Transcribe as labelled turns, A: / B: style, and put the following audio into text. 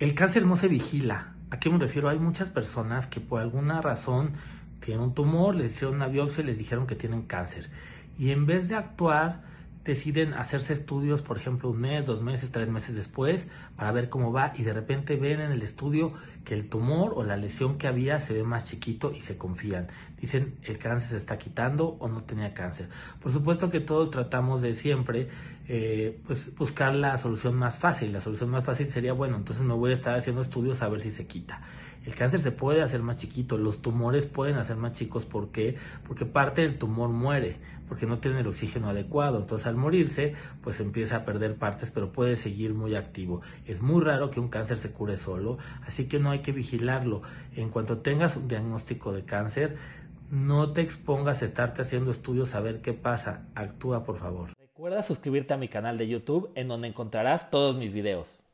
A: El cáncer no se vigila. ¿A qué me refiero? Hay muchas personas que por alguna razón tienen un tumor, les hicieron una biopsia y les dijeron que tienen cáncer. Y en vez de actuar deciden hacerse estudios, por ejemplo, un mes, dos meses, tres meses después, para ver cómo va y de repente ven en el estudio que el tumor o la lesión que había se ve más chiquito y se confían. Dicen, el cáncer se está quitando o no tenía cáncer. Por supuesto que todos tratamos de siempre eh, pues, buscar la solución más fácil. La solución más fácil sería, bueno, entonces me voy a estar haciendo estudios a ver si se quita. El cáncer se puede hacer más chiquito, los tumores pueden hacer más chicos. ¿Por qué? Porque parte del tumor muere porque no tiene el oxígeno adecuado. Entonces al morirse, pues empieza a perder partes, pero puede seguir muy activo. Es muy raro que un cáncer se cure solo, así que no hay que vigilarlo. En cuanto tengas un diagnóstico de cáncer, no te expongas a estarte haciendo estudios a ver qué pasa. Actúa, por favor.
B: Recuerda suscribirte a mi canal de YouTube en donde encontrarás todos mis videos.